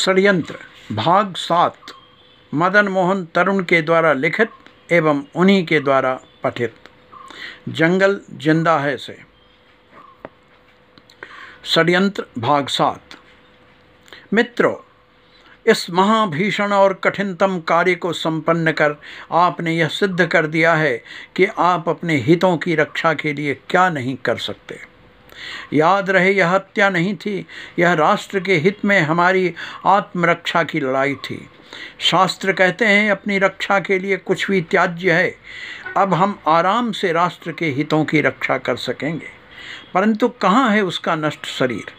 षडयंत्र भाग सात मदन मोहन तरुण के द्वारा लिखित एवं उन्हीं के द्वारा पठित जंगल जिंदा है से षड्यंत्र भाग सात मित्रों इस महाभीषण और कठिनतम कार्य को संपन्न कर आपने यह सिद्ध कर दिया है कि आप अपने हितों की रक्षा के लिए क्या नहीं कर सकते याद रहे यह हत्या नहीं थी यह राष्ट्र के हित में हमारी आत्मरक्षा की लड़ाई थी शास्त्र कहते हैं अपनी रक्षा के लिए कुछ भी त्याज्य है अब हम आराम से राष्ट्र के हितों की रक्षा कर सकेंगे परंतु कहाँ है उसका नष्ट शरीर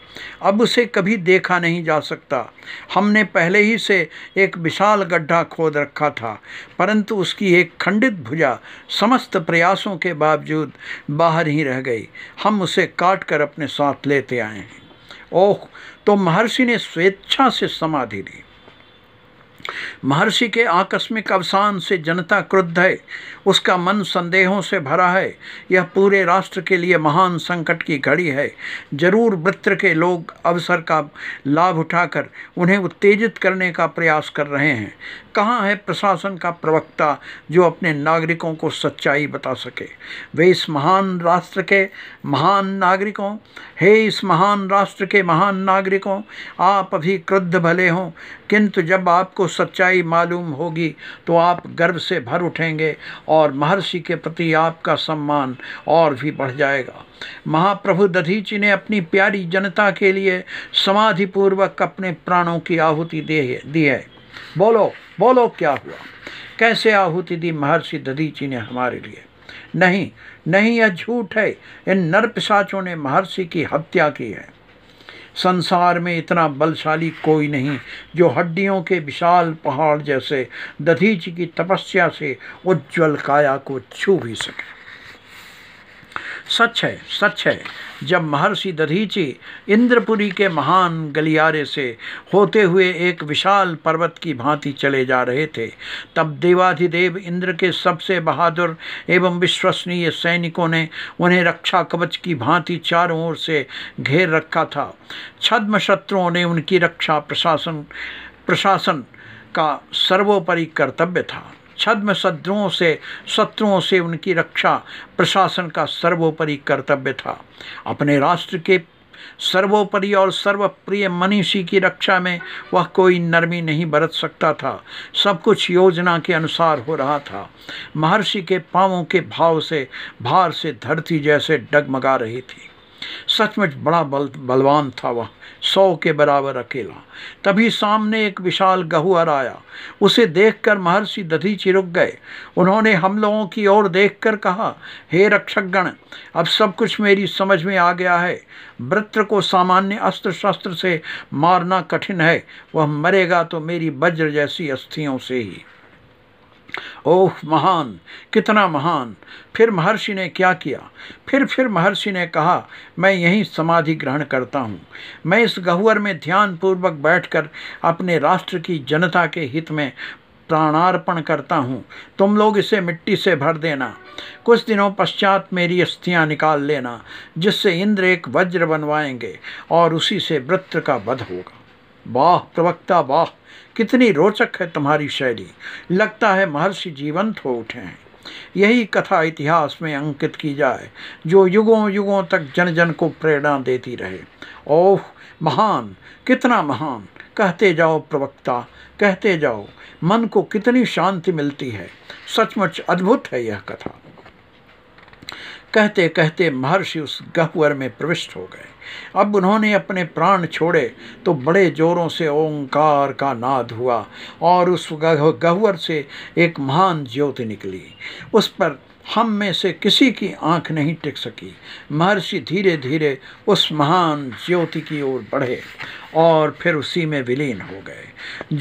अब उसे कभी देखा नहीं जा सकता हमने पहले ही से एक विशाल गड्ढा खोद रखा था परंतु उसकी एक खंडित भुजा समस्त प्रयासों के बावजूद बाहर ही रह गई हम उसे काट कर अपने साथ लेते आए हैं ओह तो महर्षि ने स्वेच्छा से समाधि ली महर्षि के आकस्मिक अवसान से जनता क्रुद्ध है उसका मन संदेहों से भरा है यह पूरे राष्ट्र के लिए महान संकट की घड़ी है जरूर वृत्र के लोग अवसर का लाभ उठाकर उन्हें उत्तेजित करने का प्रयास कर रहे हैं कहाँ है प्रशासन का प्रवक्ता जो अपने नागरिकों को सच्चाई बता सके वे इस महान राष्ट्र के महान नागरिकों हे इस महान राष्ट्र के महान नागरिकों आप अभी क्रुद्ध भले हों किंतु जब आपको सच्चाई मालूम होगी तो आप गर्व से भर उठेंगे और महर्षि के प्रति आपका सम्मान और भी बढ़ जाएगा महाप्रभु दधीचि ने अपनी प्यारी जनता के लिए समाधिपूर्वक अपने प्राणों की आहुति दी है बोलो बोलो क्या हुआ कैसे आहुति दी महर्षि दधीचि ने हमारे लिए नहीं नहीं यह झूठ है इन नरपिशाचों ने महर्षि की हत्या की है संसार में इतना बलशाली कोई नहीं जो हड्डियों के विशाल पहाड़ जैसे दधीच की तपस्या से उज्जवल काया को छू भी सके सच है सच है जब महर्षि दधीची इंद्रपुरी के महान गलियारे से होते हुए एक विशाल पर्वत की भांति चले जा रहे थे तब देवाधिदेव इंद्र के सबसे बहादुर एवं विश्वसनीय सैनिकों ने उन्हें रक्षा कवच की भांति चारों ओर से घेर रखा था छद्म शत्रुओं ने उनकी रक्षा प्रशासन प्रशासन का सर्वोपरि कर्तव्य था छद्म शत्रुओं से शत्रुओं से उनकी रक्षा प्रशासन का सर्वोपरि कर्तव्य था अपने राष्ट्र के सर्वोपरि और सर्वप्रिय मनीषी की रक्षा में वह कोई नरमी नहीं बरत सकता था सब कुछ योजना के अनुसार हो रहा था महर्षि के पांवों के भाव से भार से धरती जैसे डगमगा रही थी सचमुच बड़ा बल बलवान था वह सौ के बराबर अकेला तभी सामने एक विशाल गहुआर आया उसे देखकर महर्षि दधी चिरुक गए उन्होंने हम लोगों की ओर देखकर कहा हे रक्षक गण अब सब कुछ मेरी समझ में आ गया है वृत्र को सामान्य अस्त्र शस्त्र से मारना कठिन है वह मरेगा तो मेरी वज्र जैसी अस्थियों से ही ओह महान कितना महान फिर महर्षि ने क्या किया फिर फिर महर्षि ने कहा मैं यहीं समाधि ग्रहण करता हूँ मैं इस गहुअर में ध्यानपूर्वक बैठकर अपने राष्ट्र की जनता के हित में प्राणार्पण करता हूँ तुम लोग इसे मिट्टी से भर देना कुछ दिनों पश्चात मेरी अस्थियाँ निकाल लेना जिससे इंद्र एक वज्र बनवाएंगे और उसी से वृत्र का वध होगा वाह प्रवक्ता वाह कितनी रोचक है तुम्हारी शैली लगता है महर्षि जीवंत हो उठे हैं यही कथा इतिहास में अंकित की जाए जो युगों युगों तक जन जन को प्रेरणा देती रहे ओह महान कितना महान कहते जाओ प्रवक्ता कहते जाओ मन को कितनी शांति मिलती है सचमुच अद्भुत है यह कथा कहते कहते महर्षि उस गह्वर में प्रविष्ट हो गए अब उन्होंने अपने प्राण छोड़े तो बड़े जोरों से ओंकार का नाद हुआ और उस गह्वर से एक महान ज्योति निकली उस पर हम में से किसी की आंख नहीं टिक सकी महर्षि धीरे धीरे उस महान ज्योति की ओर बढ़े और फिर उसी में विलीन हो गए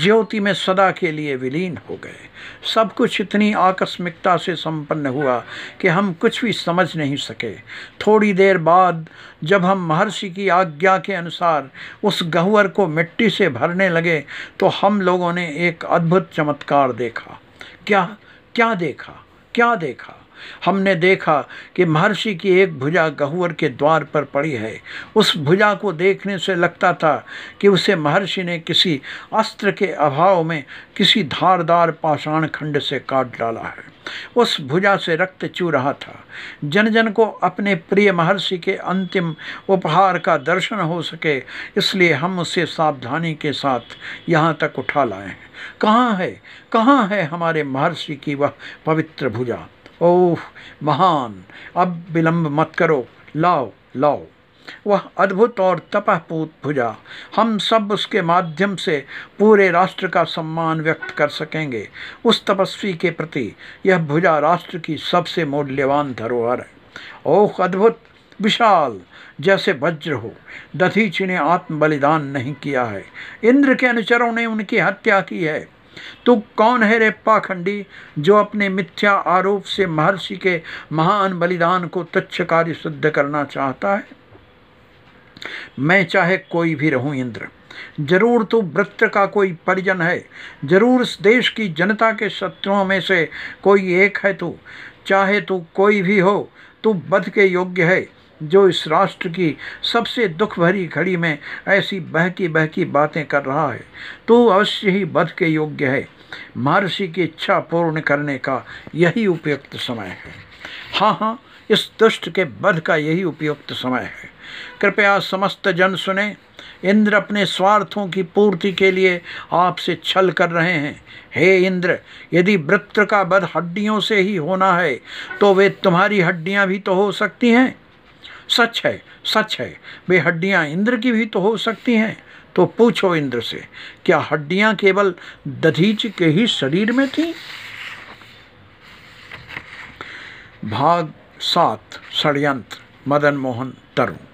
ज्योति में सदा के लिए विलीन हो गए सब कुछ इतनी आकस्मिकता से संपन्न हुआ कि हम कुछ भी समझ नहीं सके थोड़ी देर बाद जब हम महर्षि की आज्ञा के अनुसार उस गहवर को मिट्टी से भरने लगे तो हम लोगों ने एक अद्भुत चमत्कार देखा क्या क्या देखा क्या देखा हमने देखा कि महर्षि की एक भुजा गहुअर के द्वार पर पड़ी है उस भुजा को देखने से लगता था कि उसे महर्षि ने किसी अस्त्र के अभाव में किसी धारदार पाषाण खंड से काट डाला है उस भुजा से रक्त चू रहा था जन जन को अपने प्रिय महर्षि के अंतिम उपहार का दर्शन हो सके इसलिए हम उसे सावधानी के साथ यहाँ तक उठा लाए हैं कहाँ है कहाँ है हमारे महर्षि की वह पवित्र भुजा ओह महान अब विलंब मत करो लाओ लाओ वह अद्भुत और तपहपूत भुजा हम सब उसके माध्यम से पूरे राष्ट्र का सम्मान व्यक्त कर सकेंगे उस तपस्वी के प्रति यह भुजा राष्ट्र की सबसे मूल्यवान धरोहर है ओह अद्भुत विशाल जैसे वज्र हो दधीचि ने आत्म बलिदान नहीं किया है इंद्र के अनुचरों ने उनकी हत्या की है तू कौन है रे पाखंडी जो अपने मिथ्या आरोप से महर्षि के महान बलिदान को कार्य सिद्ध करना चाहता है मैं चाहे कोई भी रहूं इंद्र जरूर तू वृत्त का कोई परिजन है जरूर इस देश की जनता के शत्रुओं में से कोई एक है तू चाहे तू कोई भी हो तू बध के योग्य है जो इस राष्ट्र की सबसे दुख भरी घड़ी में ऐसी बहकी बहकी बातें कर रहा है तो अवश्य ही बध के योग्य है महर्षि की इच्छा पूर्ण करने का यही उपयुक्त समय है हाँ हाँ इस दुष्ट के बध का यही उपयुक्त समय है कृपया समस्त जन सुने इंद्र अपने स्वार्थों की पूर्ति के लिए आपसे छल कर रहे हैं हे इंद्र यदि वृत्र का बध हड्डियों से ही होना है तो वे तुम्हारी हड्डियां भी तो हो सकती हैं सच है सच है वे हड्डियाँ इंद्र की भी तो हो सकती हैं तो पूछो इंद्र से क्या हड्डियाँ केवल दधीच के ही शरीर में थी भाग सात षडयंत्र मदन मोहन तरुण